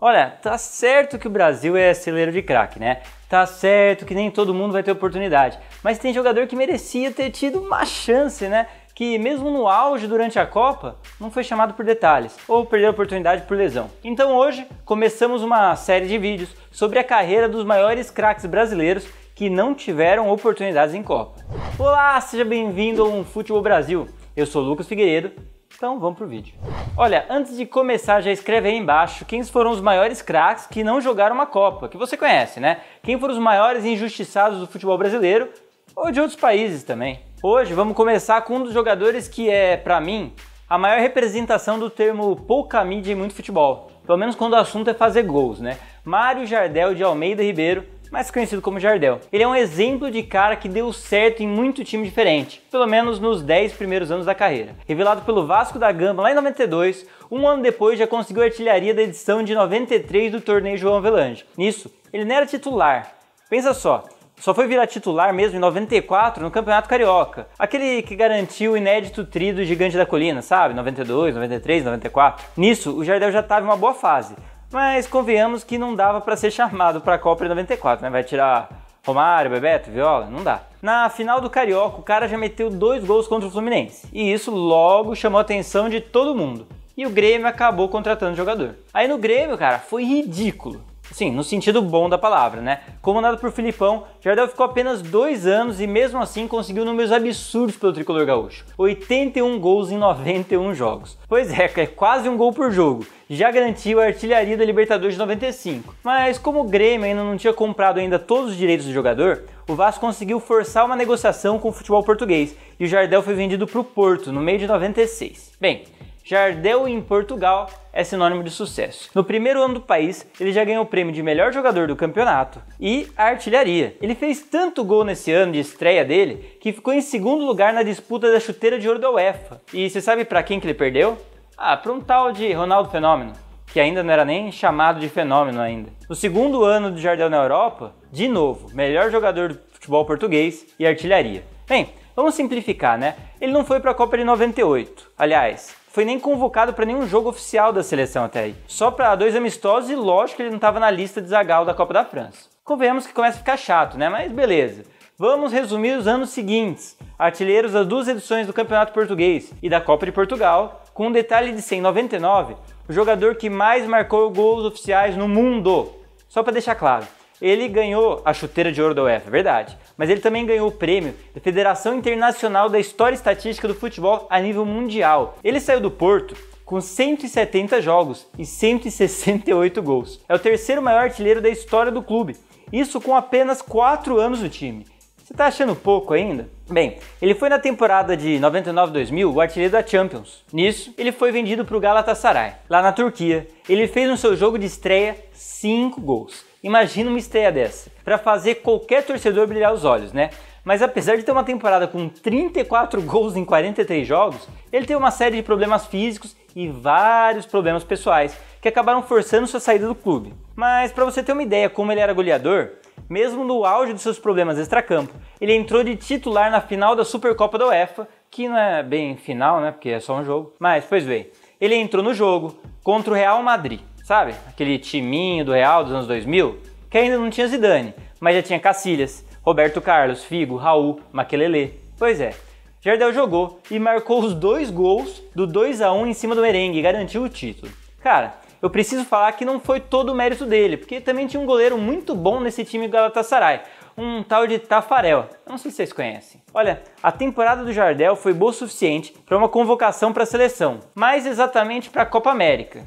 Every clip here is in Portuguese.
Olha, tá certo que o Brasil é celeiro de craque, né? Tá certo que nem todo mundo vai ter oportunidade, mas tem jogador que merecia ter tido uma chance, né? Que mesmo no auge durante a Copa, não foi chamado por detalhes ou perdeu a oportunidade por lesão. Então hoje começamos uma série de vídeos sobre a carreira dos maiores craques brasileiros que não tiveram oportunidades em Copa. Olá, seja bem-vindo ao Futebol Brasil. Eu sou Lucas Figueiredo então vamos pro vídeo. Olha, antes de começar, já escreve aí embaixo quem foram os maiores craques que não jogaram uma Copa, que você conhece, né? Quem foram os maiores injustiçados do futebol brasileiro ou de outros países também. Hoje vamos começar com um dos jogadores que é, para mim, a maior representação do termo pouca mídia e muito futebol. Pelo menos quando o assunto é fazer gols, né? Mário Jardel de Almeida Ribeiro mais conhecido como Jardel. Ele é um exemplo de cara que deu certo em muito time diferente, pelo menos nos 10 primeiros anos da carreira. Revelado pelo Vasco da Gama lá em 92, um ano depois já conseguiu a artilharia da edição de 93 do torneio João Avelange. Nisso, ele não era titular. Pensa só, só foi virar titular mesmo em 94 no Campeonato Carioca. Aquele que garantiu o inédito tri do Gigante da Colina, sabe? 92, 93, 94. Nisso, o Jardel já estava em uma boa fase, mas convenhamos que não dava para ser chamado para a Copa de 94, né? Vai tirar Romário, Bebeto, Viola, não dá. Na final do Carioca, o cara já meteu dois gols contra o Fluminense, e isso logo chamou a atenção de todo mundo. E o Grêmio acabou contratando o jogador. Aí no Grêmio, cara, foi ridículo. Sim, no sentido bom da palavra, né? Comandado por Filipão, Jardel ficou apenas dois anos e mesmo assim conseguiu números absurdos pelo tricolor gaúcho. 81 gols em 91 jogos. Pois é, é quase um gol por jogo. Já garantiu a artilharia da Libertadores de 95. Mas como o Grêmio ainda não tinha comprado ainda todos os direitos do jogador, o Vasco conseguiu forçar uma negociação com o futebol português e o Jardel foi vendido para o Porto no meio de 96. Bem, Jardel em Portugal é sinônimo de sucesso. No primeiro ano do país, ele já ganhou o prêmio de melhor jogador do campeonato e a artilharia. Ele fez tanto gol nesse ano de estreia dele que ficou em segundo lugar na disputa da chuteira de ouro da UEFA. E você sabe para quem que ele perdeu? Ah, para um tal de Ronaldo Fenômeno, que ainda não era nem chamado de fenômeno ainda. No segundo ano do Jardel na Europa, de novo, melhor jogador do futebol português e artilharia. Bem, vamos simplificar, né? Ele não foi para a Copa de 98. Aliás, foi nem convocado para nenhum jogo oficial da seleção até aí. Só para dois amistosos e lógico que ele não estava na lista de Zagal da Copa da França. Convenhamos que começa a ficar chato, né? Mas beleza. Vamos resumir os anos seguintes, artilheiros das duas edições do Campeonato Português e da Copa de Portugal, com um detalhe de 199, o jogador que mais marcou gols oficiais no mundo. Só para deixar claro, ele ganhou a chuteira de ouro da UEFA, é verdade, mas ele também ganhou o prêmio da Federação Internacional da História Estatística do Futebol a nível mundial. Ele saiu do Porto com 170 jogos e 168 gols. É o terceiro maior artilheiro da história do clube, isso com apenas 4 anos no time. Você tá achando pouco ainda? Bem, ele foi na temporada de 99-2000 o artilheiro da Champions. Nisso, ele foi vendido para o Galatasaray, lá na Turquia. Ele fez no seu jogo de estreia 5 gols. Imagina uma estreia dessa, para fazer qualquer torcedor brilhar os olhos, né? Mas apesar de ter uma temporada com 34 gols em 43 jogos, ele teve uma série de problemas físicos e vários problemas pessoais que acabaram forçando sua saída do clube. Mas para você ter uma ideia como ele era goleador, mesmo no auge dos seus problemas extracampo, ele entrou de titular na final da Supercopa da UEFA, que não é bem final, né, porque é só um jogo. Mas pois bem, ele entrou no jogo contra o Real Madrid sabe? Aquele timinho do Real dos anos 2000, que ainda não tinha Zidane, mas já tinha Cacilhas, Roberto Carlos, Figo, Raul, Maquelele. Pois é, Jardel jogou e marcou os dois gols do 2 a 1 em cima do merengue e garantiu o título. Cara, eu preciso falar que não foi todo o mérito dele, porque também tinha um goleiro muito bom nesse time Galatasaray, um tal de Tafarel. Eu não sei se vocês conhecem. Olha, a temporada do Jardel foi boa o suficiente para uma convocação para a seleção, mais exatamente para a Copa América.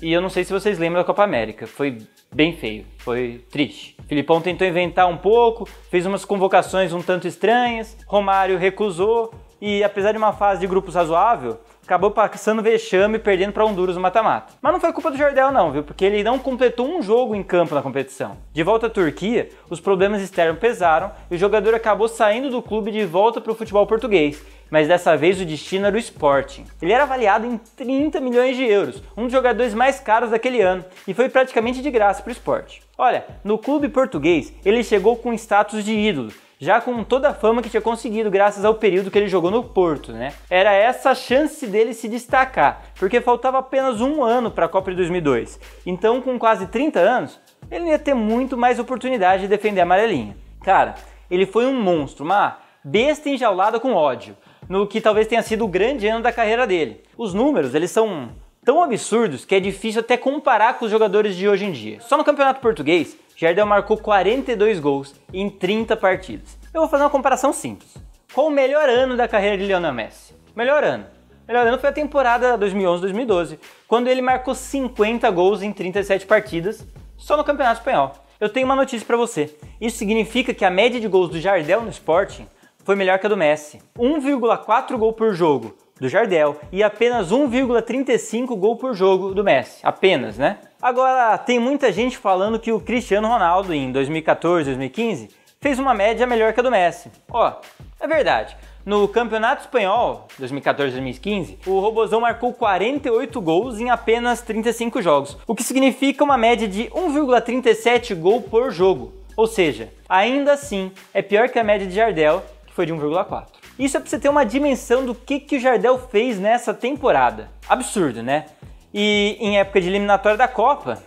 E eu não sei se vocês lembram da Copa América, foi bem feio, foi triste. Filipão tentou inventar um pouco, fez umas convocações um tanto estranhas, Romário recusou e apesar de uma fase de grupos razoável, acabou passando vexame perdendo para Honduras no mata-mata. Mas não foi culpa do Jardel não, viu? Porque ele não completou um jogo em campo na competição. De volta à Turquia, os problemas externos pesaram e o jogador acabou saindo do clube de volta para o futebol português, mas dessa vez o destino era o Sporting. Ele era avaliado em 30 milhões de euros, um dos jogadores mais caros daquele ano, e foi praticamente de graça para o esporte. Olha, no clube português ele chegou com status de ídolo, já com toda a fama que tinha conseguido graças ao período que ele jogou no Porto, né? Era essa a chance dele se destacar, porque faltava apenas um ano para a Copa de 2002. Então, com quase 30 anos, ele ia ter muito mais oportunidade de defender a amarelinha. Cara, ele foi um monstro, uma besta enjaulada com ódio, no que talvez tenha sido o grande ano da carreira dele. Os números, eles são tão absurdos que é difícil até comparar com os jogadores de hoje em dia. Só no Campeonato Português, Jardel marcou 42 gols em 30 partidas. Eu vou fazer uma comparação simples. Qual o melhor ano da carreira de Lionel Messi? Melhor ano. Melhor ano foi a temporada 2011-2012, quando ele marcou 50 gols em 37 partidas só no Campeonato Espanhol. Eu tenho uma notícia para você. Isso significa que a média de gols do Jardel no Sporting foi melhor que a do Messi. 1,4 gol por jogo do Jardel e apenas 1,35 gol por jogo do Messi. Apenas, né? Agora, tem muita gente falando que o Cristiano Ronaldo em 2014, 2015 fez uma média melhor que a do Messi. Ó, é verdade. No Campeonato Espanhol 2014-2015, o Robozão marcou 48 gols em apenas 35 jogos, o que significa uma média de 1,37 gol por jogo. Ou seja, ainda assim é pior que a média de Jardel, que foi de 1,4. Isso é para você ter uma dimensão do que, que o Jardel fez nessa temporada. Absurdo, né? E em época de eliminatória da Copa,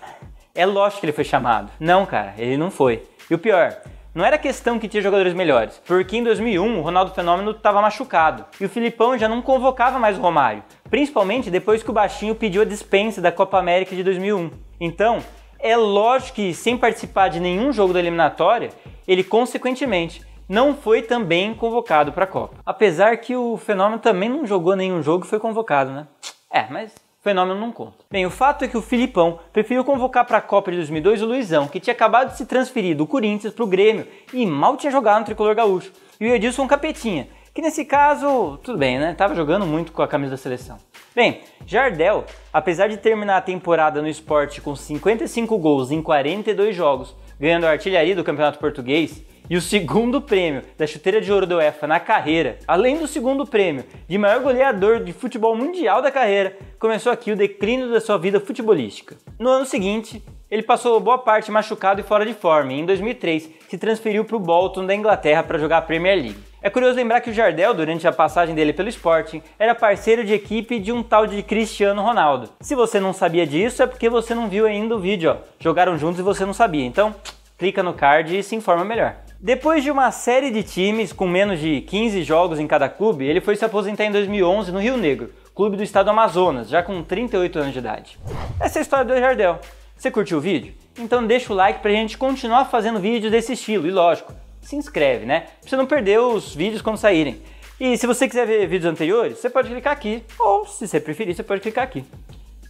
é lógico que ele foi chamado. Não, cara, ele não foi. E o pior, não era questão que tinha jogadores melhores, porque em 2001 o Ronaldo Fenômeno estava machucado e o Filipão já não convocava mais o Romário, principalmente depois que o Baixinho pediu a dispensa da Copa América de 2001. Então, é lógico que sem participar de nenhum jogo da eliminatória, ele consequentemente não foi também convocado para a Copa. Apesar que o Fenômeno também não jogou nenhum jogo e foi convocado, né? É, mas fenômeno não conta. Bem, o fato é que o Filipão preferiu convocar para a Copa de 2002 o Luizão, que tinha acabado de se transferir do Corinthians para o Grêmio e mal tinha jogado no Tricolor Gaúcho, e o Edilson Capetinha, que nesse caso, tudo bem, né? Tava jogando muito com a camisa da seleção. Bem, Jardel, apesar de terminar a temporada no esporte com 55 gols em 42 jogos, ganhando a artilharia do Campeonato Português, e o segundo prêmio da chuteira de ouro do UEFA na carreira, além do segundo prêmio de maior goleador de futebol mundial da carreira, começou aqui o declínio da sua vida futebolística. No ano seguinte, ele passou boa parte machucado e fora de forma, e em 2003 se transferiu para o Bolton da Inglaterra para jogar a Premier League. É curioso lembrar que o Jardel, durante a passagem dele pelo Sporting, era parceiro de equipe de um tal de Cristiano Ronaldo. Se você não sabia disso, é porque você não viu ainda o vídeo, ó. Jogaram juntos e você não sabia. Então, clica no card e se informa melhor. Depois de uma série de times com menos de 15 jogos em cada clube, ele foi se aposentar em 2011 no Rio Negro, clube do estado do Amazonas, já com 38 anos de idade. Essa é a história do Jardel. Você curtiu o vídeo? Então deixa o like pra gente continuar fazendo vídeos desse estilo e lógico, se inscreve, né? Pra você não perder os vídeos quando saírem. E se você quiser ver vídeos anteriores, você pode clicar aqui, ou se você preferir, você pode clicar aqui.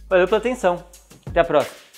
Valeu pela atenção. Até a próxima.